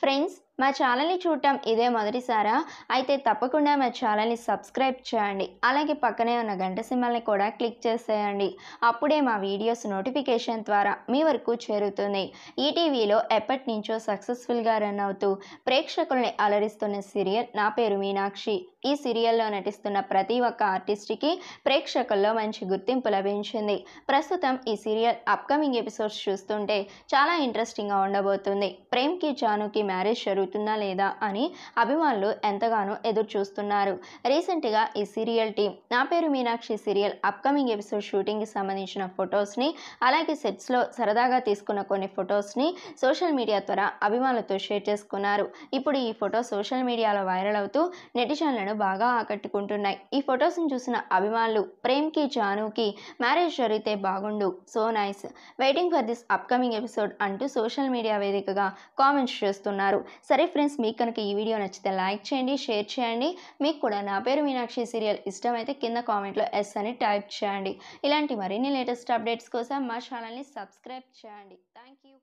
Friends, మా ఛానల్ని చూడటం ఇదే మొదటిసారా అయితే తప్పకుండా మా ఛానల్ని సబ్స్క్రైబ్ చేయండి అలాగే పక్కనే ఉన్న గంట సింబల్ని కూడా క్లిక్ చేసేయండి అప్పుడే మా వీడియోస్ నోటిఫికేషన్ ద్వారా మీ వరకు చేరుతుంది ఈటీవీలో ఎప్పటి నుంచో సక్సెస్ఫుల్గా రన్ అవుతూ ప్రేక్షకుల్ని అలరిస్తున్న సీరియల్ నా పేరు మీనాక్షి ఈ సీరియల్లో నటిస్తున్న ప్రతి ఒక్క ఆర్టిస్ట్కి ప్రేక్షకుల్లో మంచి గుర్తింపు లభించింది ప్రస్తుతం ఈ సీరియల్ అప్కమింగ్ ఎపిసోడ్స్ చూస్తుంటే చాలా ఇంట్రెస్టింగ్గా ఉండబోతుంది ప్రేమ్కి జానుకి మ్యారేజ్ జరుగుతుంది జరుగుతుందా లేదా అని అభిమానులు ఎంతగానో ఎదురు చూస్తున్నారు రీసెంట్గా ఈ సీరియల్ టీం నా పేరు మీనాక్షి సీరియల్ అప్కమింగ్ ఎపిసోడ్ షూటింగ్కి సంబంధించిన ఫొటోస్ని అలాగే సెట్స్లో సరదాగా తీసుకున్న కొన్ని ఫొటోస్ని సోషల్ మీడియా ద్వారా అభిమానులతో షేర్ చేసుకున్నారు ఇప్పుడు ఈ ఫోటో సోషల్ మీడియాలో వైరల్ అవుతూ నెటిజన్లను బాగా ఆకట్టుకుంటున్నాయి ఈ ఫొటోస్ని చూసిన అభిమానులు ప్రేమ్కి జానుకి మ్యారేజ్ జరిగితే బాగుండు so nice waiting for this upcoming episode అంటూ సోషల్ మీడియా వేదికగా కామెంట్స్ చేస్తున్నారు సరే సరే ఫ్రెండ్స్ మీకు కనుక ఈ వీడియో నచ్చితే లైక్ చేయండి షేర్ చేయండి మీకు కూడా నా పేరు మీనాక్షి సీరియల్ ఇష్టమైతే కింద కామెంట్లో ఎస్ అని టైప్ చేయండి ఇలాంటి మరిన్ని లేటెస్ట్ అప్డేట్స్ కోసం మా ఛానల్ని సబ్స్క్రైబ్ చేయండి థ్యాంక్ యూ